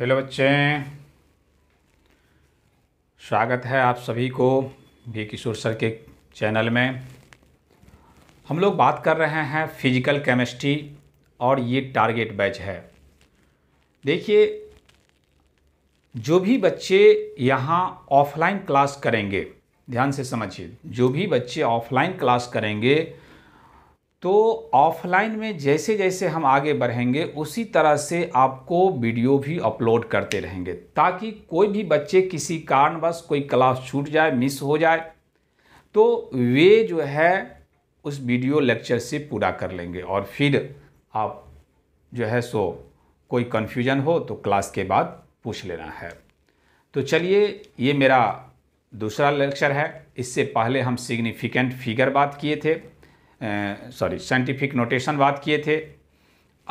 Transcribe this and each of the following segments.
hello बच्चे स्वागत है आप सभी को भी किशोर सर के चैनल में हम लोग बात कर रहे हैं फिजिकल केमिस्ट्री और ये टारगेट बैच है देखिए जो भी बच्चे यहाँ ऑफलाइन क्लास करेंगे ध्यान से समझिए जो भी बच्चे ऑफलाइन क्लास करेंगे तो ऑफलाइन में जैसे जैसे हम आगे बढ़ेंगे उसी तरह से आपको वीडियो भी अपलोड करते रहेंगे ताकि कोई भी बच्चे किसी कारणवश कोई क्लास छूट जाए मिस हो जाए तो वे जो है उस वीडियो लेक्चर से पूरा कर लेंगे और फिर आप जो है सो कोई कन्फ्यूजन हो तो क्लास के बाद पूछ लेना है तो चलिए ये मेरा दूसरा लेक्चर है इससे पहले हम सिग्निफिकेंट फिगर बात किए थे सॉरी साइंटिफिक नोटेशन बात किए थे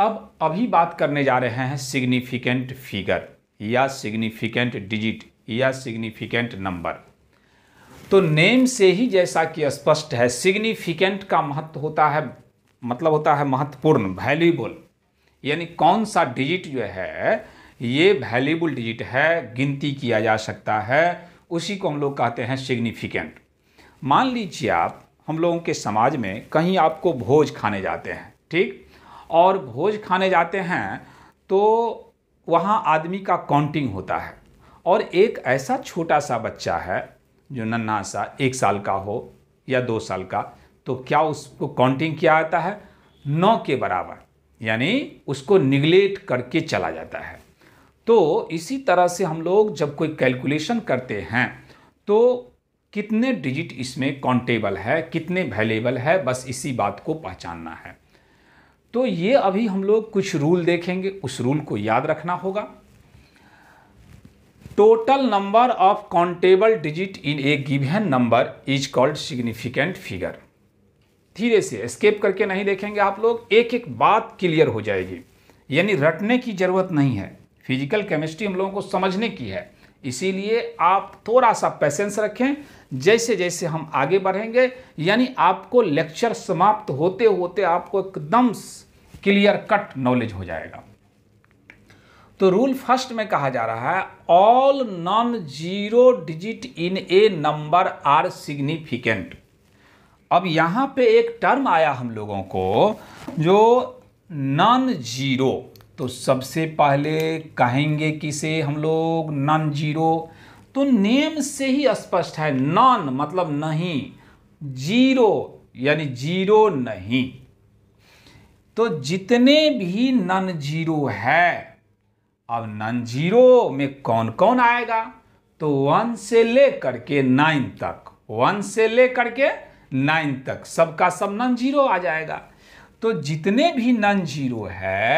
अब अभी बात करने जा रहे हैं सिग्निफिकेंट फिगर या सिग्निफिकेंट डिजिट या सिग्निफिकेंट नंबर तो नेम से ही जैसा कि स्पष्ट है सिग्निफिकेंट का महत्व होता है मतलब होता है महत्वपूर्ण वैल्यूबल यानी कौन सा डिजिट जो है ये वैल्यूबल डिजिट है गिनती किया जा सकता है उसी को हम लोग कहते हैं सिग्निफिकेंट मान लीजिए आप हम लोगों के समाज में कहीं आपको भोज खाने जाते हैं ठीक और भोज खाने जाते हैं तो वहाँ आदमी का काउंटिंग होता है और एक ऐसा छोटा सा बच्चा है जो नन्हा सा एक साल का हो या दो साल का तो क्या उसको काउंटिंग किया जाता है नौ के बराबर यानी उसको निगलेट करके चला जाता है तो इसी तरह से हम लोग जब कोई कैलकुलेशन करते हैं तो कितने डिजिट इसमें काउंटेबल है कितने वैलेबल है बस इसी बात को पहचानना है तो ये अभी हम लोग कुछ रूल देखेंगे उस रूल को याद रखना होगा total number of countable digit in a given number is called significant figure धीरे से स्केप करके नहीं देखेंगे आप लोग एक एक बात क्लियर हो जाएगी यानी रटने की ज़रूरत नहीं है फिजिकल केमिस्ट्री हम लोगों को समझने की है इसीलिए आप थोड़ा सा पैसेंस रखें जैसे जैसे हम आगे बढ़ेंगे यानी आपको लेक्चर समाप्त होते होते आपको एकदम क्लियर कट नॉलेज हो जाएगा तो रूल फर्स्ट में कहा जा रहा है all non zero digit in a number are significant अब यहां पे एक टर्म आया हम लोगों को जो नॉन जीरो तो सबसे पहले कहेंगे किसे हम लोग नॉन जीरो तो नेम से ही स्पष्ट है नॉन मतलब नहीं जीरो यानी जीरो नहीं तो जितने भी नन जीरो है अब नन जीरो में कौन कौन आएगा तो वन से लेकर के नाइन तक वन से लेकर के नाइन तक सबका सब नन जीरो आ जाएगा तो जितने भी नन जीरो है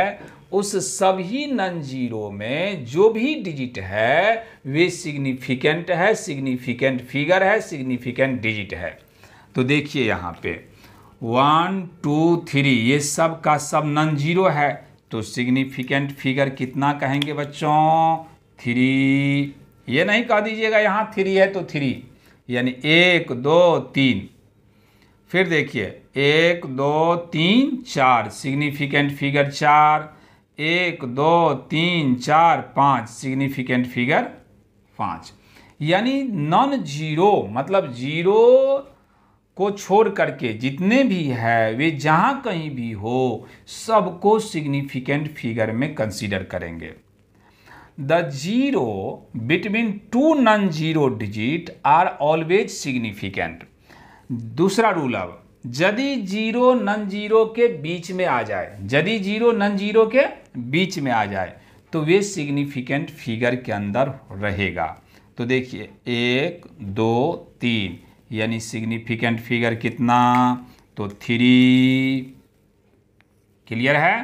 उस सभी नन जीरो में जो भी डिजिट है वे सिग्निफिकेंट है सिग्निफिकेंट फिगर है सिग्निफिकेंट डिजिट है तो देखिए यहाँ पे वन टू थ्री ये सब का सब नन जीरो है तो सिग्निफिकेंट फिगर कितना कहेंगे बच्चों थ्री ये नहीं कह दीजिएगा यहाँ थ्री है तो थ्री यानी एक दो तीन फिर देखिए एक दो तीन चार सिग्निफिकेंट फिगर चार एक दो तीन चार पाँच सिग्निफिकेंट फिगर पाँच यानी नॉन जीरो मतलब जीरो को छोड़ करके जितने भी है वे जहाँ कहीं भी हो सबको सिग्निफिकेंट फिगर में कंसीडर करेंगे the zero between two non zero digit are always significant दूसरा रूल अब यदि जीरो नन जीरो के बीच में आ जाए यदि जीरो नन जीरो के बीच में आ जाए तो वे सिग्निफिकेंट फिगर के अंदर रहेगा तो देखिए एक दो तीन यानी सिग्निफिकेंट फिगर कितना तो थ्री क्लियर है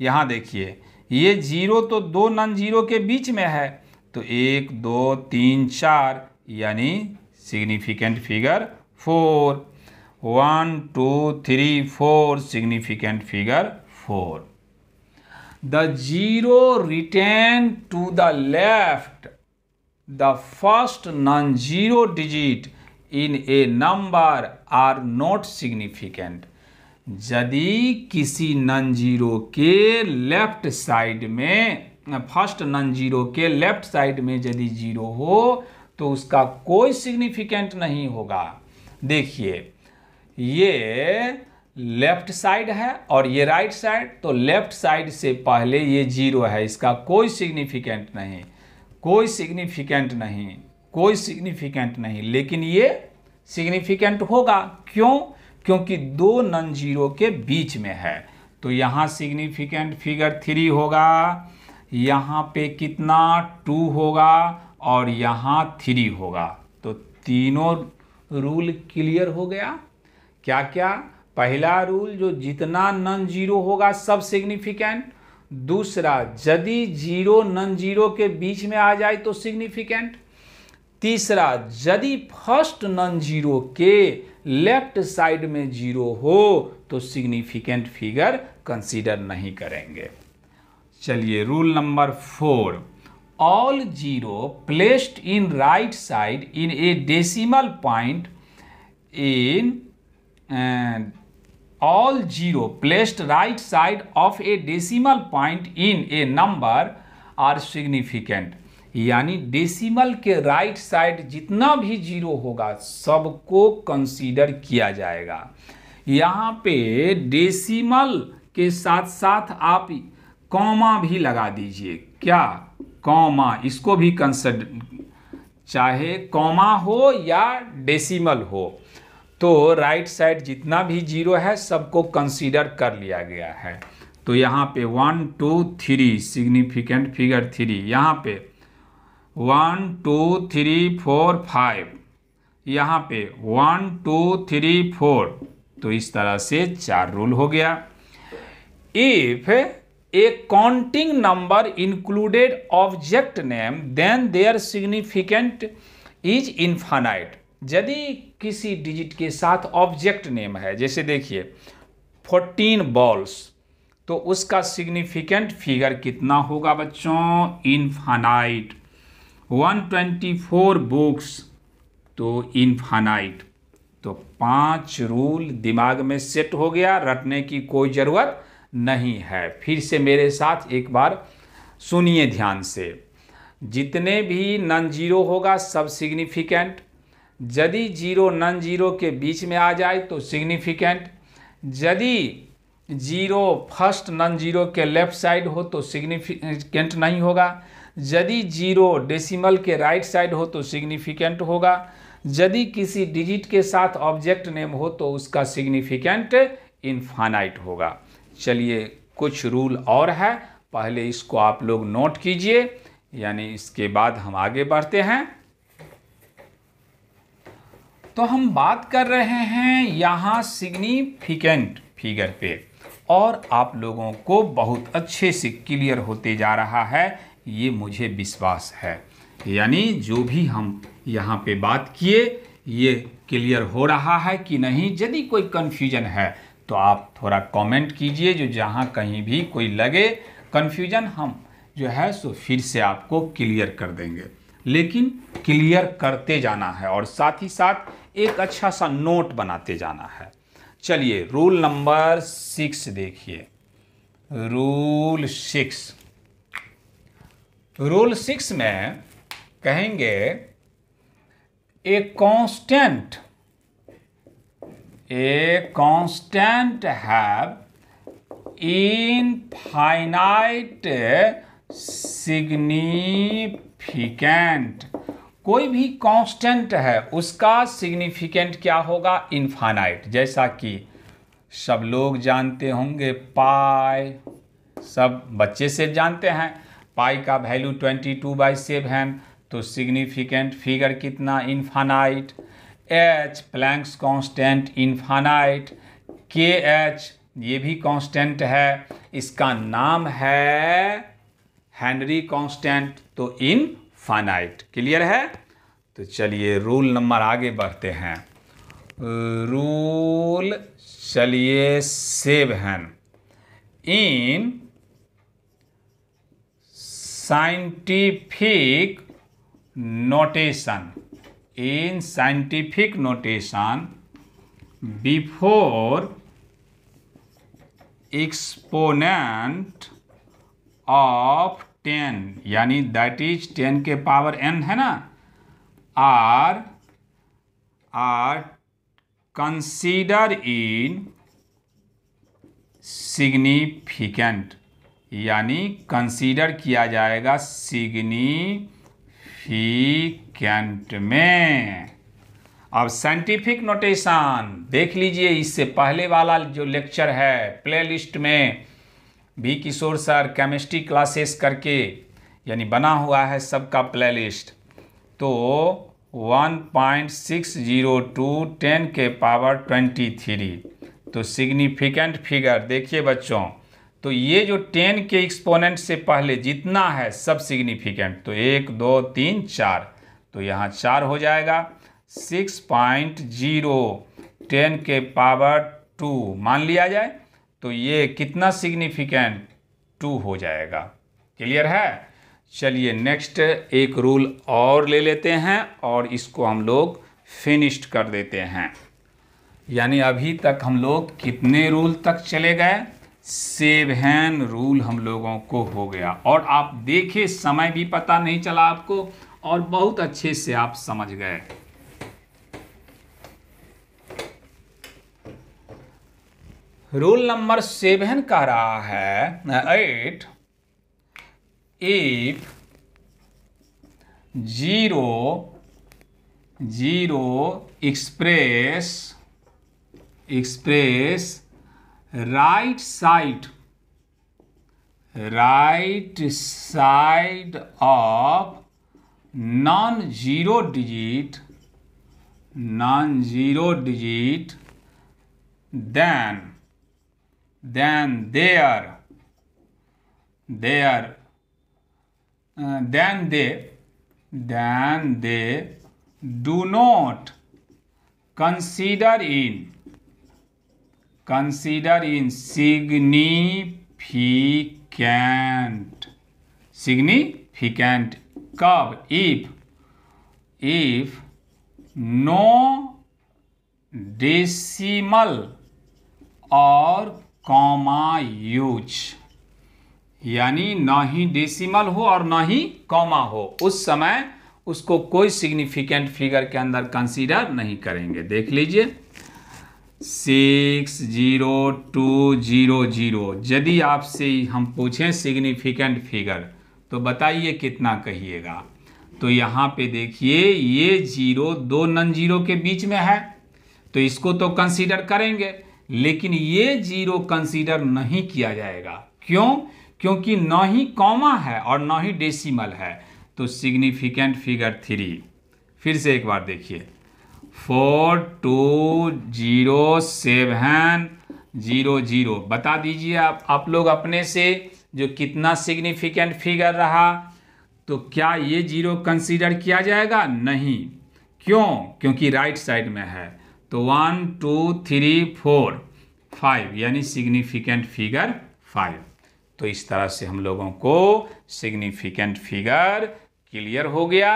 यहाँ देखिए ये जीरो तो दो नन जीरो के बीच में है तो एक दो तीन चार यानी significant figure four one two three four significant figure four the zero written to the left the first non zero digit in a number are not significant यदि किसी नॉन जीरो के लेफ्ट साइड में first non zero के left side में यदि zero हो तो उसका कोई सिग्निफिकेंट नहीं होगा देखिए ये लेफ्ट साइड है और ये राइट right साइड तो लेफ्ट साइड से पहले ये जीरो है इसका कोई सिग्निफिकेंट नहीं कोई सिग्निफिकेंट नहीं कोई सिग्निफिकेंट नहीं लेकिन ये सिग्निफिकेंट होगा क्यों क्योंकि दो नन जीरो के बीच में है तो यहाँ सिग्निफिकेंट फिगर थ्री होगा यहाँ पे कितना टू होगा और यहाँ थ्री होगा तो तीनों रूल क्लियर हो गया क्या क्या पहला रूल जो जितना नन जीरो होगा सब सिग्निफिकेंट दूसरा यदि जीरो नन जीरो के बीच में आ जाए तो सिग्निफिकेंट तीसरा यदि फर्स्ट नन जीरो के लेफ्ट साइड में जीरो हो तो सिग्निफिकेंट फिगर कंसीडर नहीं करेंगे चलिए rule number four all zero placed in right side in a decimal point in and all zero placed right side of a decimal point in a number are significant यानी decimal के right side जितना भी zero होगा सबको consider किया जाएगा यहाँ पे डेसिमल के साथ साथ आप कॉमा भी लगा दीजिए क्या कॉमा इसको भी कंसड चाहे कॉमा हो या डेसिमल हो तो राइट साइड जितना भी जीरो है सबको कंसीडर कर लिया गया है तो यहाँ पे one two three significant figure three यहाँ पे one two three four five यहाँ पे वन टू थ्री फोर तो इस तरह से चार रूल हो गया if a counting number included object name then there significant is infinite यदि किसी डिजिट के साथ ऑब्जेक्ट नेम है जैसे देखिए फोर्टीन बॉल्स तो उसका सिग्निफिकेंट फिगर कितना होगा बच्चों इनफानाइट 124 बुक्स तो इनफानाइट तो पांच रूल दिमाग में सेट हो गया रटने की कोई ज़रूरत नहीं है फिर से मेरे साथ एक बार सुनिए ध्यान से जितने भी नन जीरो होगा सब सिग्निफिकेंट यदि जीरो नॉन जीरो के बीच में आ जाए तो सिग्निफिकेंट यदि जीरो फर्स्ट नॉन जीरो के लेफ्ट साइड हो तो सिग्निफिकेंट नहीं होगा यदि जीरो डेसिमल के राइट साइड हो तो सिग्निफिकेंट होगा यदि किसी डिजिट के साथ ऑब्जेक्ट नेम हो तो उसका सिग्निफिकेंट इनफानाइट होगा चलिए कुछ रूल और है पहले इसको आप लोग नोट कीजिए यानी इसके बाद हम आगे बढ़ते हैं तो हम बात कर रहे हैं यहाँ सिग्निफिकेंट फिगर पे और आप लोगों को बहुत अच्छे से क्लियर होते जा रहा है ये मुझे विश्वास है यानी जो भी हम यहाँ पे बात किए ये क्लियर हो रहा है कि नहीं यदि कोई कन्फ्यूजन है तो आप थोड़ा कमेंट कीजिए जो जहाँ कहीं भी कोई लगे कन्फ्यूजन हम जो है सो फिर से आपको क्लियर कर देंगे लेकिन क्लियर करते जाना है और साथ ही साथ एक अच्छा सा नोट बनाते जाना है चलिए रूल नंबर सिक्स देखिए रूल सिक्स रूल सिक्स में कहेंगे a constant a constant have infinite significant कोई भी कांस्टेंट है उसका सिग्निफिकेंट क्या होगा इनफानाइट जैसा कि सब लोग जानते होंगे पाई सब बच्चे से जानते हैं पाई का value twenty two by seven तो सिग्निफिकेंट फिगर कितना infinite H Planck's constant infinite के एच ये भी कांस्टेंट है इसका नाम है हेनरी कांस्टेंट तो इन फाइनाइट क्लियर है तो चलिए रूल नंबर आगे बढ़ते हैं रूल चलिए seven scientific notation in scientific notation before exponent of ten यानी दैट इज टेन के पावर एन है ना are are consider in significant यानी कंसीडर किया जाएगा सिग्निफिकेंट में अब साइंटिफिक नोटेशन देख लीजिए इससे पहले वाला जो लेक्चर है प्लेलिस्ट में B Kishore sir chemistry classes करके यानी बना हुआ है सबका प्ले लिस्ट तो टू टेन के पावर 23 तो सिग्निफिकेंट फिगर देखिए बच्चों तो ये जो 10 के एक्सपोनेंट से पहले जितना है सब सिग्निफिकेंट तो एक दो तीन चार तो यहाँ चार हो जाएगा 6.0 10 के पावर टू मान लिया जाए तो ये कितना सिग्निफिकेंट टू हो जाएगा क्लियर है चलिए नेक्स्ट एक रूल और ले लेते हैं और इसको हम लोग फिनिश्ड कर देते हैं यानी अभी तक हम लोग कितने रूल तक चले गए सेव हैन रूल हम लोगों को हो गया और आप देखे समय भी पता नहीं चला आपको और बहुत अच्छे से आप समझ गए रूल नंबर सेवन कह रहा है eight if zero zero express express right side right side of non zero digit non zero digit then than they are they are uh, than they than they do not consider in consider in significant significant curve if if no decimal or comma use यानी ना ही decimal हो और ना ही comma हो उस समय उसको कोई सिग्निफिकेंट फिगर के अंदर कंसीडर नहीं करेंगे देख लीजिए six zero two zero zero यदि आपसे हम पूछें सिग्निफिकेंट फिगर तो बताइए कितना कहिएगा तो यहाँ पे देखिए ये जीरो दो नन जीरो के बीच में है तो इसको तो कंसीडर करेंगे लेकिन ये जीरो कंसीडर नहीं किया जाएगा क्यों क्योंकि ना ही कॉमा है और ना ही डेसिमल है तो सिग्निफिकेंट फिगर थ्री फिर से एक बार देखिए four two zero seven zero zero बता दीजिए आप आप लोग अपने से जो कितना सिग्निफिकेंट फिगर रहा तो क्या ये जीरो कंसीडर किया जाएगा नहीं क्यों क्योंकि राइट साइड में है तो one two three four five यानी सिग्निफिकेंट फिगर फाइव तो इस तरह से हम लोगों को सिग्निफिकेंट फिगर क्लियर हो गया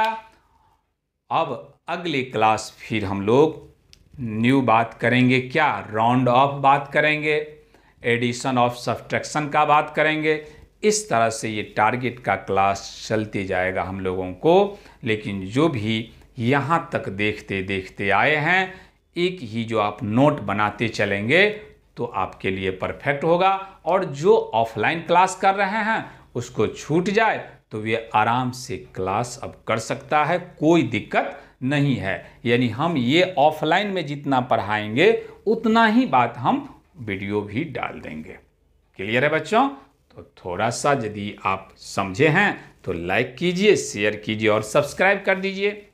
अब अगले क्लास फिर हम लोग न्यू बात करेंगे क्या राउंड ऑफ बात करेंगे एडिशन ऑफ सब्ट्रैक्शन का बात करेंगे इस तरह से ये टारगेट का क्लास चलते जाएगा हम लोगों को लेकिन जो भी यहाँ तक देखते देखते आए हैं एक ही जो आप नोट बनाते चलेंगे तो आपके लिए परफेक्ट होगा और जो ऑफलाइन क्लास कर रहे हैं उसको छूट जाए तो वे आराम से क्लास अब कर सकता है कोई दिक्कत नहीं है यानी हम ये ऑफलाइन में जितना पढ़ाएंगे उतना ही बात हम वीडियो भी डाल देंगे क्लियर है बच्चों तो थोड़ा सा यदि आप समझे हैं तो लाइक कीजिए शेयर कीजिए और सब्सक्राइब कर दीजिए